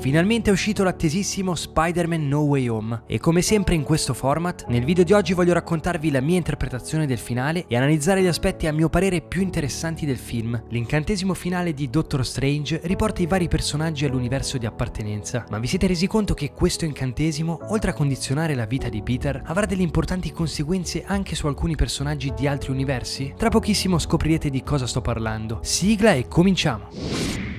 Finalmente è uscito l'attesissimo Spider-Man No Way Home e come sempre in questo format, nel video di oggi voglio raccontarvi la mia interpretazione del finale e analizzare gli aspetti a mio parere più interessanti del film. L'incantesimo finale di Doctor Strange riporta i vari personaggi all'universo di appartenenza, ma vi siete resi conto che questo incantesimo, oltre a condizionare la vita di Peter, avrà delle importanti conseguenze anche su alcuni personaggi di altri universi? Tra pochissimo scoprirete di cosa sto parlando. Sigla e cominciamo!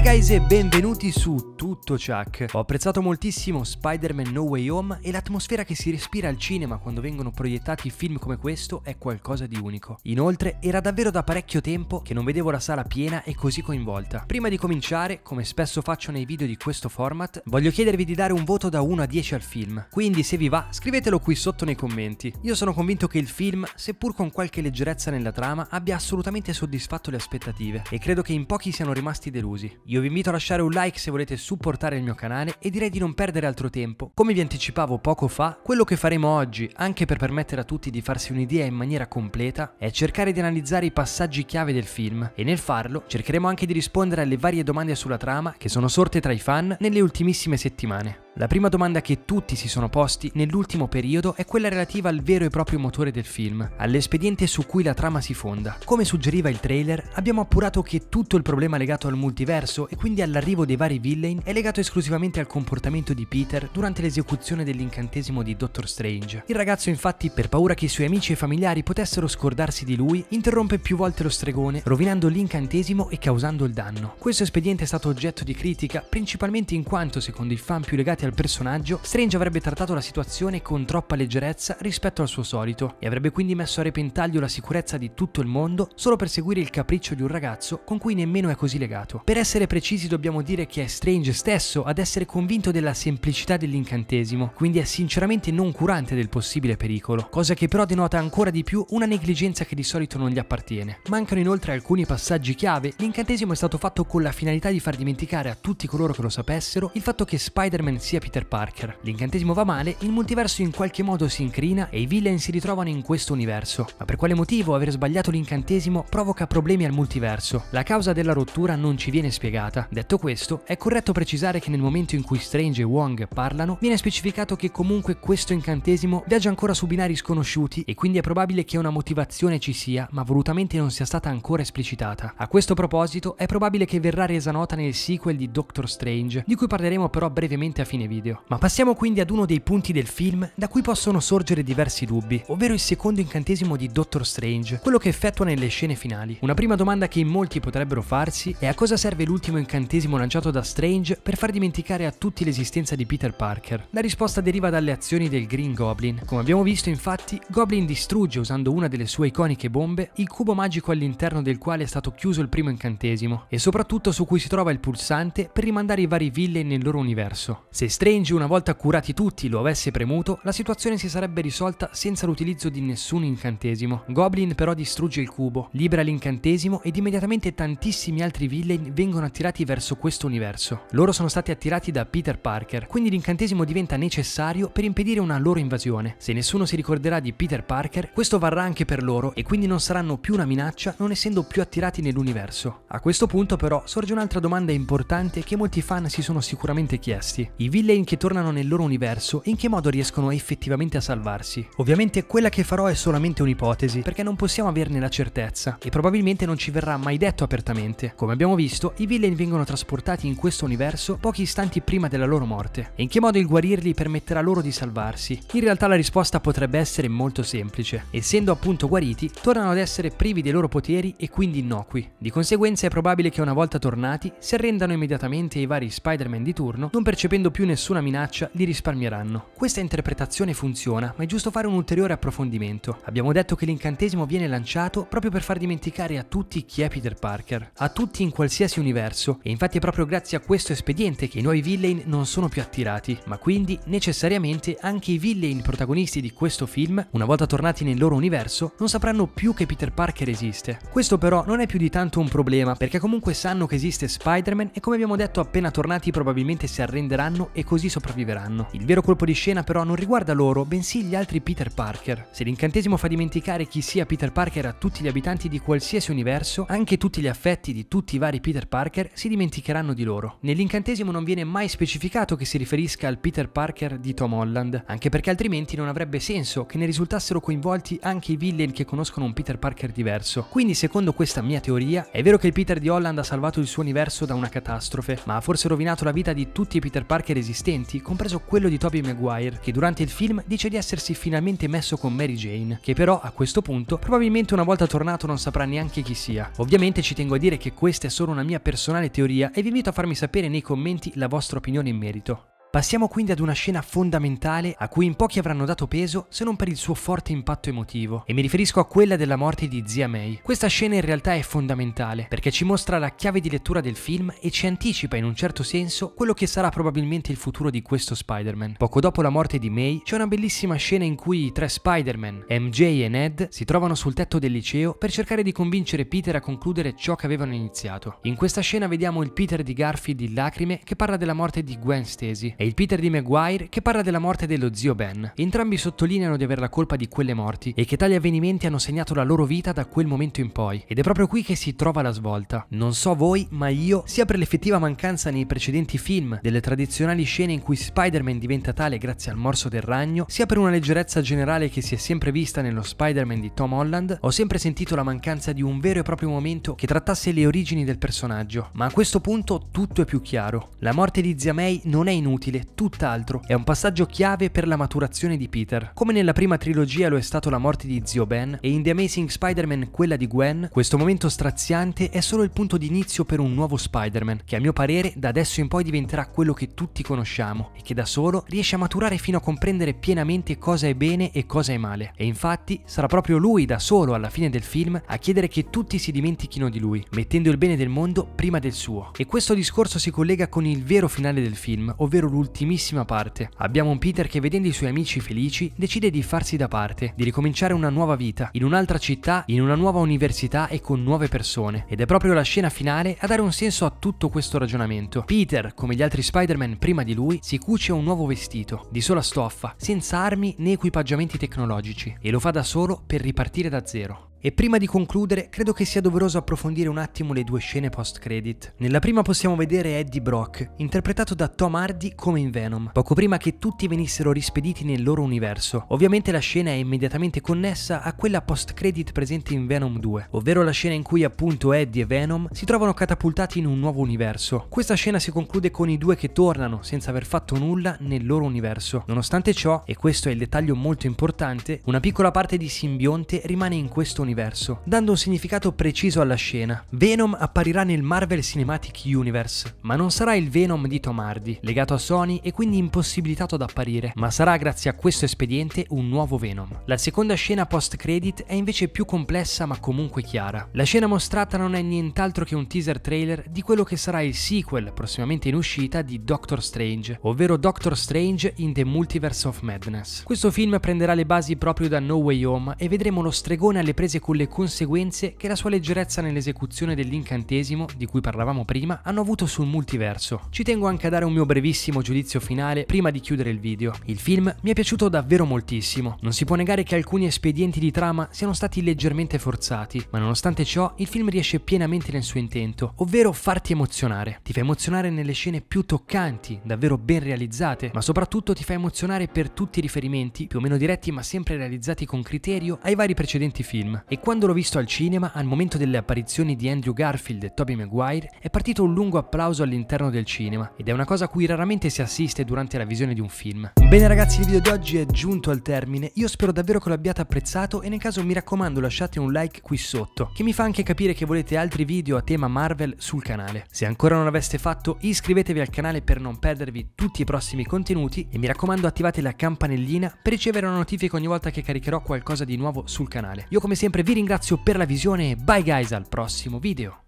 Hi guys e benvenuti su Tutto Chuck. Ho apprezzato moltissimo Spider-Man No Way Home e l'atmosfera che si respira al cinema quando vengono proiettati film come questo è qualcosa di unico. Inoltre era davvero da parecchio tempo che non vedevo la sala piena e così coinvolta. Prima di cominciare, come spesso faccio nei video di questo format, voglio chiedervi di dare un voto da 1 a 10 al film. Quindi se vi va, scrivetelo qui sotto nei commenti. Io sono convinto che il film, seppur con qualche leggerezza nella trama, abbia assolutamente soddisfatto le aspettative e credo che in pochi siano rimasti delusi. Io vi invito a lasciare un like se volete supportare il mio canale e direi di non perdere altro tempo. Come vi anticipavo poco fa, quello che faremo oggi, anche per permettere a tutti di farsi un'idea in maniera completa, è cercare di analizzare i passaggi chiave del film e nel farlo cercheremo anche di rispondere alle varie domande sulla trama che sono sorte tra i fan nelle ultimissime settimane. La prima domanda che tutti si sono posti nell'ultimo periodo è quella relativa al vero e proprio motore del film, all'espediente su cui la trama si fonda. Come suggeriva il trailer, abbiamo appurato che tutto il problema legato al multiverso e quindi all'arrivo dei vari villain è legato esclusivamente al comportamento di Peter durante l'esecuzione dell'incantesimo di Doctor Strange. Il ragazzo infatti, per paura che i suoi amici e familiari potessero scordarsi di lui, interrompe più volte lo stregone, rovinando l'incantesimo e causando il danno. Questo espediente è stato oggetto di critica principalmente in quanto, secondo i fan più legati legati al personaggio, Strange avrebbe trattato la situazione con troppa leggerezza rispetto al suo solito e avrebbe quindi messo a repentaglio la sicurezza di tutto il mondo solo per seguire il capriccio di un ragazzo con cui nemmeno è così legato. Per essere precisi dobbiamo dire che è Strange stesso ad essere convinto della semplicità dell'incantesimo, quindi è sinceramente non curante del possibile pericolo, cosa che però denota ancora di più una negligenza che di solito non gli appartiene. Mancano inoltre alcuni passaggi chiave, l'incantesimo è stato fatto con la finalità di far dimenticare a tutti coloro che lo sapessero il fatto che Spider-Man sia sia Peter Parker. L'incantesimo va male, il multiverso in qualche modo si incrina e i villain si ritrovano in questo universo. Ma per quale motivo aver sbagliato l'incantesimo provoca problemi al multiverso? La causa della rottura non ci viene spiegata. Detto questo, è corretto precisare che nel momento in cui Strange e Wong parlano, viene specificato che comunque questo incantesimo viaggia ancora su binari sconosciuti e quindi è probabile che una motivazione ci sia, ma volutamente non sia stata ancora esplicitata. A questo proposito, è probabile che verrà resa nota nel sequel di Doctor Strange, di cui parleremo però brevemente a fine fine video. Ma passiamo quindi ad uno dei punti del film da cui possono sorgere diversi dubbi, ovvero il secondo incantesimo di Doctor Strange, quello che effettua nelle scene finali. Una prima domanda che in molti potrebbero farsi è a cosa serve l'ultimo incantesimo lanciato da Strange per far dimenticare a tutti l'esistenza di Peter Parker. La risposta deriva dalle azioni del Green Goblin. Come abbiamo visto infatti, Goblin distrugge usando una delle sue iconiche bombe il cubo magico all'interno del quale è stato chiuso il primo incantesimo e soprattutto su cui si trova il pulsante per rimandare i vari villain nel loro universo. Se Strange, una volta curati tutti, lo avesse premuto, la situazione si sarebbe risolta senza l'utilizzo di nessun incantesimo. Goblin però distrugge il cubo, libera l'incantesimo ed immediatamente tantissimi altri villain vengono attirati verso questo universo. Loro sono stati attirati da Peter Parker, quindi l'incantesimo diventa necessario per impedire una loro invasione. Se nessuno si ricorderà di Peter Parker, questo varrà anche per loro e quindi non saranno più una minaccia non essendo più attirati nell'universo. A questo punto però sorge un'altra domanda importante che molti fan si sono sicuramente chiesti. I villain villain che tornano nel loro universo e in che modo riescono effettivamente a salvarsi. Ovviamente quella che farò è solamente un'ipotesi, perché non possiamo averne la certezza e probabilmente non ci verrà mai detto apertamente. Come abbiamo visto, i villain vengono trasportati in questo universo pochi istanti prima della loro morte. E in che modo il guarirli permetterà loro di salvarsi? In realtà la risposta potrebbe essere molto semplice. Essendo appunto guariti, tornano ad essere privi dei loro poteri e quindi innocui. Di conseguenza è probabile che una volta tornati si arrendano immediatamente i vari Spider-Man di turno, non percependo più nessuna minaccia li risparmieranno. Questa interpretazione funziona, ma è giusto fare un ulteriore approfondimento. Abbiamo detto che l'incantesimo viene lanciato proprio per far dimenticare a tutti chi è Peter Parker, a tutti in qualsiasi universo, e infatti è proprio grazie a questo espediente che i nuovi villain non sono più attirati, ma quindi necessariamente anche i villain protagonisti di questo film, una volta tornati nel loro universo, non sapranno più che Peter Parker esiste. Questo però non è più di tanto un problema, perché comunque sanno che esiste Spider-Man e come abbiamo detto appena tornati probabilmente si arrenderanno e così sopravviveranno. Il vero colpo di scena però non riguarda loro, bensì gli altri Peter Parker. Se l'incantesimo fa dimenticare chi sia Peter Parker a tutti gli abitanti di qualsiasi universo, anche tutti gli affetti di tutti i vari Peter Parker si dimenticheranno di loro. Nell'incantesimo non viene mai specificato che si riferisca al Peter Parker di Tom Holland, anche perché altrimenti non avrebbe senso che ne risultassero coinvolti anche i villain che conoscono un Peter Parker diverso. Quindi secondo questa mia teoria, è vero che il Peter di Holland ha salvato il suo universo da una catastrofe, ma ha forse rovinato la vita di tutti i Peter Parker esistenti esistenti, compreso quello di Toby Maguire, che durante il film dice di essersi finalmente messo con Mary Jane, che però a questo punto probabilmente una volta tornato non saprà neanche chi sia. Ovviamente ci tengo a dire che questa è solo una mia personale teoria e vi invito a farmi sapere nei commenti la vostra opinione in merito. Passiamo quindi ad una scena fondamentale a cui in pochi avranno dato peso se non per il suo forte impatto emotivo, e mi riferisco a quella della morte di zia May. Questa scena in realtà è fondamentale perché ci mostra la chiave di lettura del film e ci anticipa in un certo senso quello che sarà probabilmente il futuro di questo Spider-Man. Poco dopo la morte di May c'è una bellissima scena in cui i tre Spider-Man, MJ e Ned, si trovano sul tetto del liceo per cercare di convincere Peter a concludere ciò che avevano iniziato. In questa scena vediamo il Peter di Garfield in lacrime che parla della morte di Gwen Stacy e il Peter di Maguire che parla della morte dello zio Ben. Entrambi sottolineano di avere la colpa di quelle morti e che tali avvenimenti hanno segnato la loro vita da quel momento in poi. Ed è proprio qui che si trova la svolta. Non so voi, ma io, sia per l'effettiva mancanza nei precedenti film delle tradizionali scene in cui Spider-Man diventa tale grazie al morso del ragno, sia per una leggerezza generale che si è sempre vista nello Spider-Man di Tom Holland, ho sempre sentito la mancanza di un vero e proprio momento che trattasse le origini del personaggio. Ma a questo punto tutto è più chiaro. La morte di Zia May non è inutile utile, tutt'altro. È un passaggio chiave per la maturazione di Peter. Come nella prima trilogia lo è stato la morte di zio Ben e in The Amazing Spider-Man quella di Gwen, questo momento straziante è solo il punto di inizio per un nuovo Spider-Man, che a mio parere da adesso in poi diventerà quello che tutti conosciamo e che da solo riesce a maturare fino a comprendere pienamente cosa è bene e cosa è male. E infatti sarà proprio lui da solo alla fine del film a chiedere che tutti si dimentichino di lui, mettendo il bene del mondo prima del suo. E questo discorso si collega con il vero finale del film, ovvero lui all'ultimissima parte. Abbiamo un Peter che vedendo i suoi amici felici decide di farsi da parte, di ricominciare una nuova vita, in un'altra città, in una nuova università e con nuove persone. Ed è proprio la scena finale a dare un senso a tutto questo ragionamento. Peter, come gli altri Spider-Man prima di lui, si cuce un nuovo vestito, di sola stoffa, senza armi né equipaggiamenti tecnologici, e lo fa da solo per ripartire da zero. E prima di concludere, credo che sia doveroso approfondire un attimo le due scene post-credit. Nella prima possiamo vedere Eddie Brock, interpretato da Tom Hardy come in Venom, poco prima che tutti venissero rispediti nel loro universo. Ovviamente la scena è immediatamente connessa a quella post-credit presente in Venom 2, ovvero la scena in cui appunto Eddie e Venom si trovano catapultati in un nuovo universo. Questa scena si conclude con i due che tornano senza aver fatto nulla nel loro universo. Nonostante ciò, e questo è il dettaglio molto importante, una piccola parte di simbionte rimane in questo universo universo, dando un significato preciso alla scena. Venom apparirà nel Marvel Cinematic Universe, ma non sarà il Venom di Tom Hardy, legato a Sony e quindi impossibilitato ad apparire, ma sarà grazie a questo espediente un nuovo Venom. La seconda scena post-credit è invece più complessa ma comunque chiara. La scena mostrata non è nient'altro che un teaser trailer di quello che sarà il sequel prossimamente in uscita di Doctor Strange, ovvero Doctor Strange in The Multiverse of Madness. Questo film prenderà le basi proprio da No Way Home e vedremo lo stregone alle prese con le conseguenze che la sua leggerezza nell'esecuzione dell'incantesimo, di cui parlavamo prima, hanno avuto sul multiverso. Ci tengo anche a dare un mio brevissimo giudizio finale prima di chiudere il video. Il film mi è piaciuto davvero moltissimo. Non si può negare che alcuni espedienti di trama siano stati leggermente forzati, ma nonostante ciò il film riesce pienamente nel suo intento, ovvero farti emozionare. Ti fa emozionare nelle scene più toccanti, davvero ben realizzate, ma soprattutto ti fa emozionare per tutti i riferimenti, più o meno diretti ma sempre realizzati con criterio, ai vari precedenti film. E quando l'ho visto al cinema, al momento delle apparizioni di Andrew Garfield e Tobey Maguire, è partito un lungo applauso all'interno del cinema, ed è una cosa a cui raramente si assiste durante la visione di un film. Bene ragazzi, il video di oggi è giunto al termine, io spero davvero che l'abbiate apprezzato e nel caso mi raccomando lasciate un like qui sotto, che mi fa anche capire che volete altri video a tema Marvel sul canale. Se ancora non l'aveste fatto, iscrivetevi al canale per non perdervi tutti i prossimi contenuti e mi raccomando attivate la campanellina per ricevere una notifica ogni volta che caricherò qualcosa di nuovo sul canale. Io come sempre sempre vi ringrazio per la visione, bye guys al prossimo video!